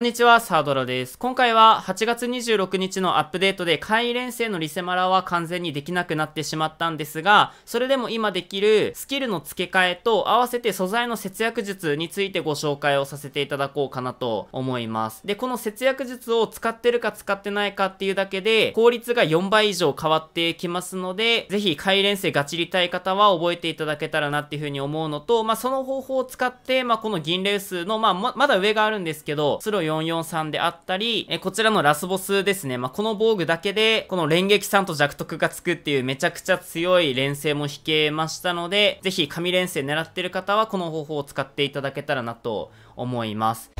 こんにちは、サードラです。今回は8月26日のアップデートで会連生のリセマラは完全にできなくなってしまったんですが、それでも今できるスキルの付け替えと合わせて素材の節約術についてご紹介をさせていただこうかなと思います。で、この節約術を使ってるか使ってないかっていうだけで効率が4倍以上変わってきますので、ぜひ会連生ガチりたい方は覚えていただけたらなっていうふうに思うのと、まあ、その方法を使って、まあ、この銀レースの、まあ、まだ上があるんですけど、それを443であったり、えこちらのラスボスですね。まあ、この防具だけで、この連撃さんと弱徳がつくっていうめちゃくちゃ強い連戦も引けましたので、ぜひ神連戦狙ってる方はこの方法を使っていただけたらなと思います。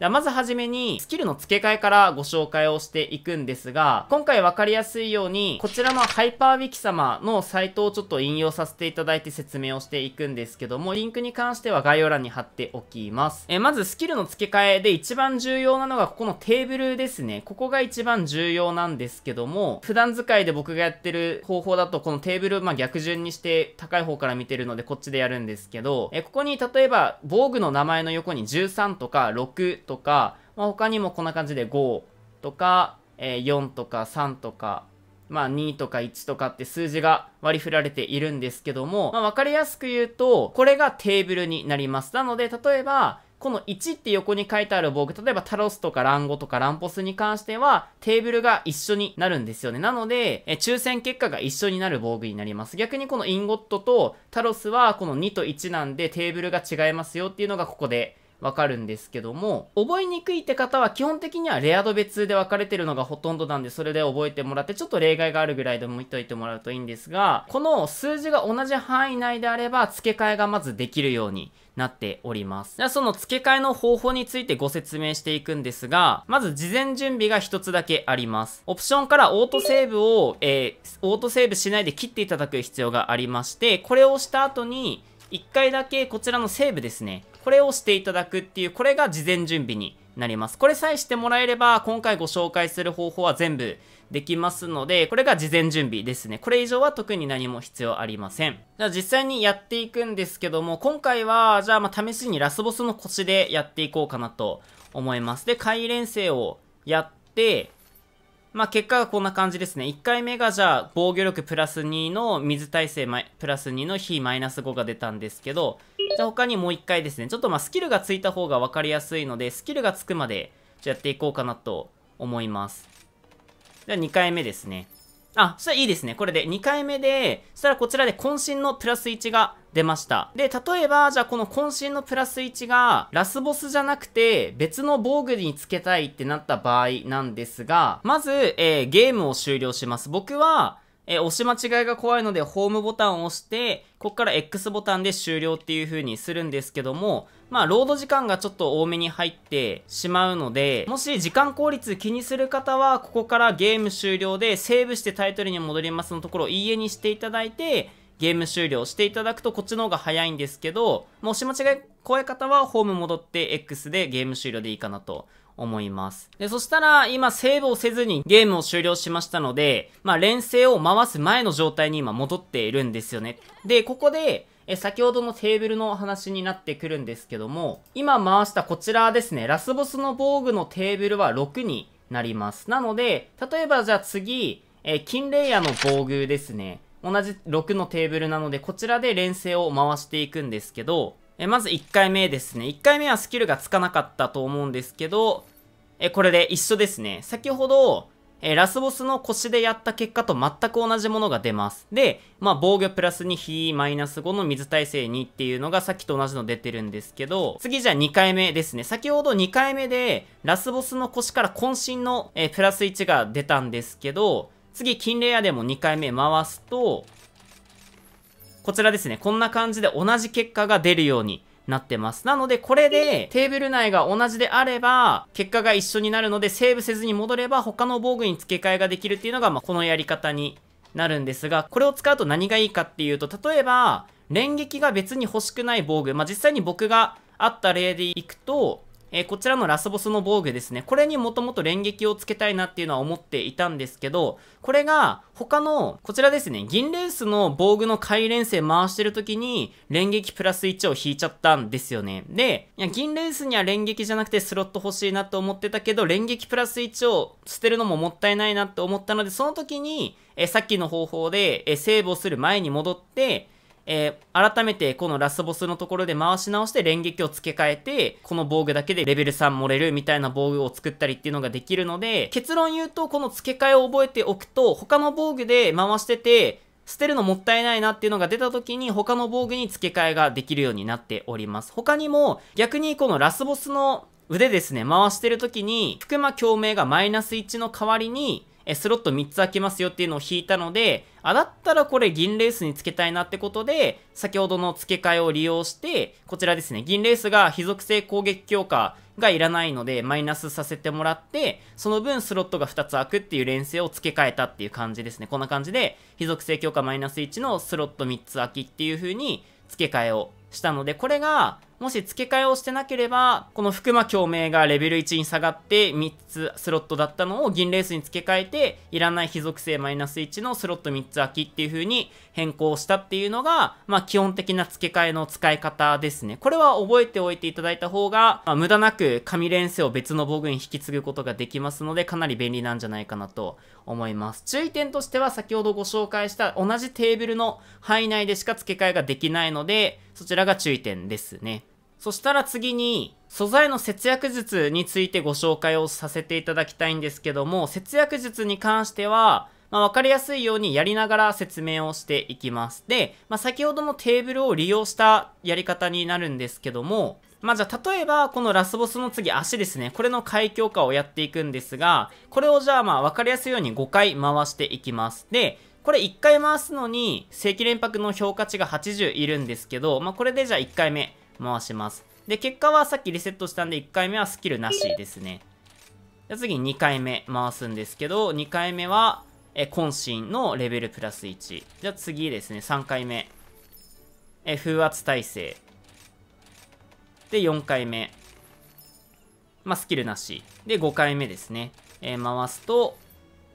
ではまずはじめに、スキルの付け替えからご紹介をしていくんですが、今回わかりやすいように、こちらのハイパーウィキ様のサイトをちょっと引用させていただいて説明をしていくんですけども、リンクに関しては概要欄に貼っておきます。えまずスキルの付け替えで一番重要なのがここのテーブルですね。ここが一番重要なんですけども、普段使いで僕がやってる方法だと、このテーブル、まあ、逆順にして高い方から見てるのでこっちでやるんですけど、えここに例えば防具の名前の横に13とか6とかとか、まあ、他にもこんな感じで5とか、えー、4とか3とか、まあ、2とか1とかって数字が割り振られているんですけども、まあ、分かりやすく言うと、これがテーブルになります。なので、例えば、この1って横に書いてある防具、例えばタロスとかランゴとかランポスに関しては、テーブルが一緒になるんですよね。なので、え抽選結果が一緒になる防具になります。逆にこのインゴットとタロスはこの2と1なんでテーブルが違いますよっていうのがここでわかるんですけども、覚えにくいって方は基本的にはレア度別で分かれてるのがほとんどなんで、それで覚えてもらって、ちょっと例外があるぐらいでも見といてもらうといいんですが、この数字が同じ範囲内であれば、付け替えがまずできるようになっております。じゃあその付け替えの方法についてご説明していくんですが、まず事前準備が一つだけあります。オプションからオートセーブを、えー、オートセーブしないで切っていただく必要がありまして、これをした後に、1回だけこちらのセーブですね。これをしていただくっていう、これが事前準備になります。これさえしてもらえれば、今回ご紹介する方法は全部できますので、これが事前準備ですね。これ以上は特に何も必要ありません。じゃあ実際にやっていくんですけども、今回は、じゃあま試しにラスボスの腰でやっていこうかなと思います。で、回連生をやって、まあ、結果がこんな感じですね。1回目がじゃあ防御力プラス2の水耐性プラス2の火マイナス5が出たんですけど、じゃあ他にもう一回ですね、ちょっとまあスキルがついた方が分かりやすいので、スキルがつくまでちょっとやっていこうかなと思います。じゃあ2回目ですね。あ、そしたらいいですね。これで2回目で、そしたらこちらで渾身のプラス1が出ました。で、例えば、じゃあこの渾身のプラス1が、ラスボスじゃなくて、別の防具につけたいってなった場合なんですが、まず、えー、ゲームを終了します。僕は、えー、押し間違いが怖いので、ホームボタンを押して、ここから X ボタンで終了っていう風にするんですけども、まあ、ロード時間がちょっと多めに入ってしまうので、もし時間効率気にする方は、ここからゲーム終了で、セーブしてタイトルに戻りますのところ、いいえにしていただいて、ゲーム終了していただくとこっちの方が早いんですけど、もう押し間違い怖い方はホーム戻って X でゲーム終了でいいかなと思います。で、そしたら、今セーブをせずにゲームを終了しましたので、まあ、連成を回す前の状態に今戻っているんですよね。で、ここで、え、先ほどのテーブルの話になってくるんですけども、今回したこちらですね、ラスボスの防具のテーブルは6になります。なので、例えばじゃあ次、え金レイヤーの防具ですね。同じ6のテーブルなので、こちらで連星を回していくんですけど、えまず1回目ですね。1回目はスキルがつかなかったと思うんですけど、えこれで一緒ですね。先ほど、えラスボスの腰でやった結果と全く同じものが出ます。で、まあ、防御プラス2、火マイナス5の水耐性2っていうのがさっきと同じの出てるんですけど、次じゃあ2回目ですね。先ほど2回目で、ラスボスの腰から渾身の、えプラス1が出たんですけど、次、金レアでも2回目回すと、こちらですね、こんな感じで同じ結果が出るようになってます。なので、これでテーブル内が同じであれば、結果が一緒になるので、セーブせずに戻れば、他の防具に付け替えができるっていうのが、まあ、このやり方になるんですが、これを使うと何がいいかっていうと、例えば、連撃が別に欲しくない防具、まあ、実際に僕があった例でいくと、えー、こちらのラスボスの防具ですね。これにもともと連撃をつけたいなっていうのは思っていたんですけど、これが他の、こちらですね、銀レースの防具の回連生回してる時に、連撃プラス1を引いちゃったんですよね。で、いや、銀レースには連撃じゃなくてスロット欲しいなと思ってたけど、連撃プラス1を捨てるのももったいないなと思ったので、その時に、えー、さっきの方法で、えー、セーブをする前に戻って、えー、改めてこのラスボスのところで回し直して連撃を付け替えて、この防具だけでレベル3盛れるみたいな防具を作ったりっていうのができるので、結論言うとこの付け替えを覚えておくと、他の防具で回してて、捨てるのもったいないなっていうのが出た時に他の防具に付け替えができるようになっております。他にも逆にこのラスボスの腕ですね、回してる時に、福間共鳴がマイナス1の代わりに、えスロット3つ開きますよっていうのを引いたので、あ、だったらこれ銀レースにつけたいなってことで、先ほどの付け替えを利用して、こちらですね、銀レースが非属性攻撃強化がいらないので、マイナスさせてもらって、その分スロットが2つ開くっていう連成を付け替えたっていう感じですね。こんな感じで、非属性強化マイナス1のスロット3つ空きっていう風に付け替えをしたので、これが、もし付け替えをしてなければ、この福間共鳴がレベル1に下がって3つスロットだったのを銀レースに付け替えて、いらない非属性マイナス1のスロット3つ空きっていう風に変更したっていうのが、まあ基本的な付け替えの使い方ですね。これは覚えておいていただいた方が、まあ、無駄なく紙連星を別の防具に引き継ぐことができますので、かなり便利なんじゃないかなと思います。注意点としては先ほどご紹介した同じテーブルの範囲内でしか付け替えができないので、そちらが注意点ですね。そしたら次に、素材の節約術についてご紹介をさせていただきたいんですけども、節約術に関しては、まあ、わかりやすいようにやりながら説明をしていきます。で、まあ、先ほどのテーブルを利用したやり方になるんですけども、まあ、じゃあ、例えば、このラスボスの次、足ですね。これの開強化をやっていくんですが、これをじゃあ、まあ、わかりやすいように5回回していきます。で、これ1回回すのに、正規連泊の評価値が80いるんですけど、まあ、これでじゃあ1回目。回します。で、結果はさっきリセットしたんで1回目はスキルなしですね。じゃ次2回目回すんですけど、2回目は、え、渾身のレベルプラス1。じゃあ次ですね、3回目。え、風圧耐性。で、4回目。まあ、スキルなし。で、5回目ですね。えー、回すと、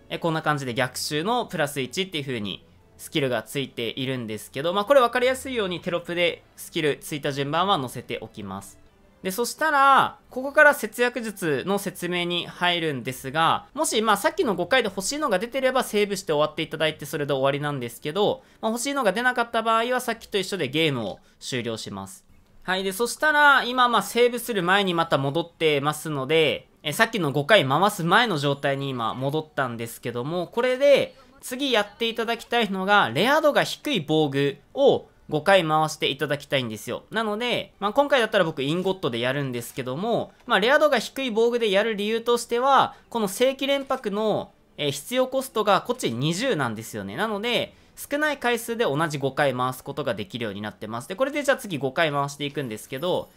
え、こんな感じで逆襲のプラス1っていう風にスキルがついているんですけど、まあ、これ分かりやすいようにテロップでスキルついた順番は載せておきます。で、そしたら、ここから節約術の説明に入るんですが、もし、まあ、さっきの5回で欲しいのが出てればセーブして終わっていただいてそれで終わりなんですけど、まあ、欲しいのが出なかった場合はさっきと一緒でゲームを終了します。はい。で、そしたら、今、まあ、セーブする前にまた戻ってますので、え、さっきの5回回す前の状態に今戻ったんですけども、これで、次やっていただきたいのが、レア度が低い防具を5回回していただきたいんですよ。なので、まあ、今回だったら僕インゴットでやるんですけども、まあ、レア度が低い防具でやる理由としては、この正規連泊の、え必要コストがこっち20なんですよね。なので、少ない回数で同じ5回回すことができるようになってます。で、これでじゃあ次5回回していくんですけど、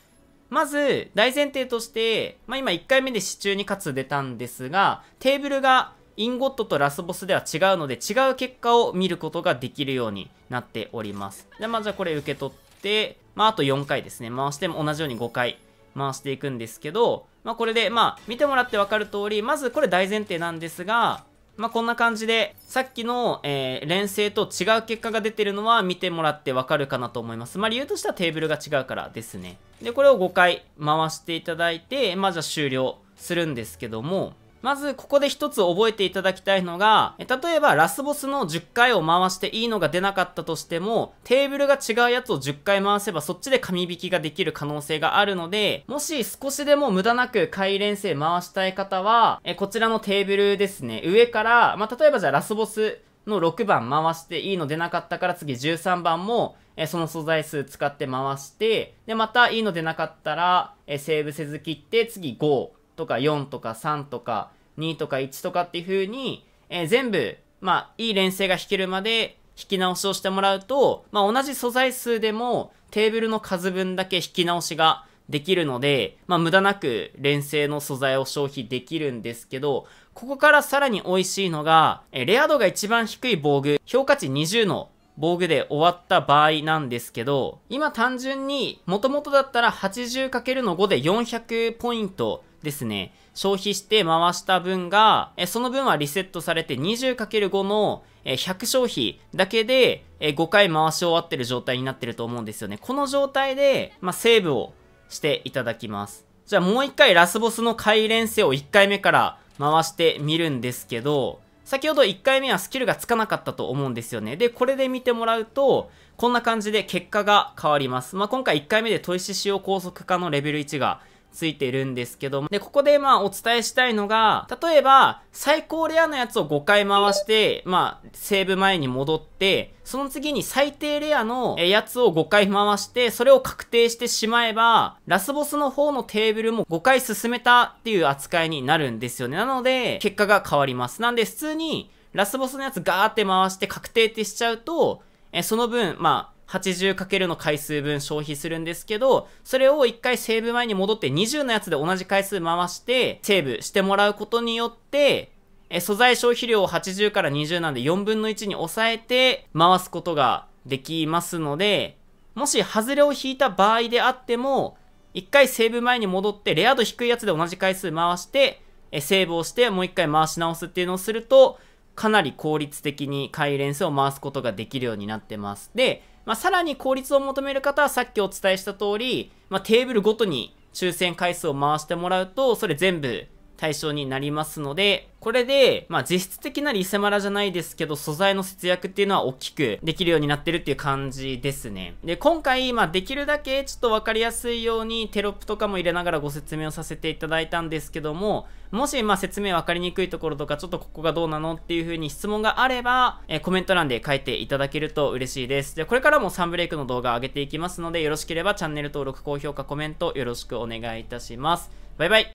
まず、大前提として、まあ、今1回目で支柱にかつ出たんですが、テーブルがインゴットとラスボスでは違うので、違う結果を見ることができるようになっております。で、まあ、じゃあこれ受け取って、まあ、あと4回ですね。回しても同じように5回回していくんですけど、まあ、これで、まあ、見てもらってわかる通り、まずこれ大前提なんですが、まあ、こんな感じで、さっきの、えー、連成と違う結果が出てるのは見てもらってわかるかなと思います。まあ、理由としてはテーブルが違うからですね。で、これを5回回していただいて、まあ、じゃあ終了するんですけども、まず、ここで一つ覚えていただきたいのが、例えばラスボスの10回を回していいのが出なかったとしても、テーブルが違うやつを10回回せばそっちで紙引きができる可能性があるので、もし少しでも無駄なく回連生回したい方は、えこちらのテーブルですね、上から、まあ、例えばじゃあラスボス、の6番回していいの出なかったから次13番も、えその素材数使って回して、で、またいいの出なかったら、えセーブせず切って次5とか4とか3とか2とか1とかっていう風に、えー、全部、まあ、いい連成が弾けるまで引き直しをしてもらうと、まあ、同じ素材数でもテーブルの数分だけ引き直しができるので、まあ、無駄なく連成の素材を消費できるんですけど、ここからさらに美味しいのが、えレア度が一番低い防具、評価値20の防具で終わった場合なんですけど、今単純に元々だったら 80× の5で400ポイントですね、消費して回した分が、えその分はリセットされて 20×5 のえ100消費だけでえ5回回し終わってる状態になってると思うんですよね。この状態で、まあ、セーブをしていただきます。じゃあもう一回ラスボスの回連性を1回目から回してみるんですけど、先ほど1回目はスキルがつかなかったと思うんですよね。で、これで見てもらうと、こんな感じで結果が変わります。まあ、今回1回目で砥石使用高速化のレベル1がついてるんですけども、で、ここでまあお伝えしたいのが、例えば最高レアのやつを5回回して、まあセーブ前に戻って、その次に最低レアのやつを5回回して、それを確定してしまえば、ラスボスの方のテーブルも5回進めたっていう扱いになるんですよね。なので、結果が変わります。なんで普通に、ラスボスのやつガーって回して確定ってしちゃうと、えその分、まあ、80× の回数分消費するんですけど、それを1回セーブ前に戻って20のやつで同じ回数回して、セーブしてもらうことによって、え、素材消費量を80から20なんで4分の1に抑えて回すことができますので、もし外れを引いた場合であっても、1回セーブ前に戻ってレア度低いやつで同じ回数回して、え、セーブをしてもう1回回し直すっていうのをすると、かなり効率的に回連数を回すことができるようになってます。で、まあ、さらに効率を求める方はさっきお伝えした通り、まあ、テーブルごとに抽選回数を回してもらうと、それ全部対象になりますので、これで、まあ実質的なリセマラじゃないですけど、素材の節約っていうのは大きくできるようになってるっていう感じですね。で、今回、まあできるだけちょっとわかりやすいようにテロップとかも入れながらご説明をさせていただいたんですけども、もし、まあ説明わかりにくいところとか、ちょっとここがどうなのっていう風に質問があれば、えー、コメント欄で書いていただけると嬉しいです。で、これからもサンブレイクの動画上げていきますので、よろしければチャンネル登録、高評価、コメントよろしくお願いいたします。バイバイ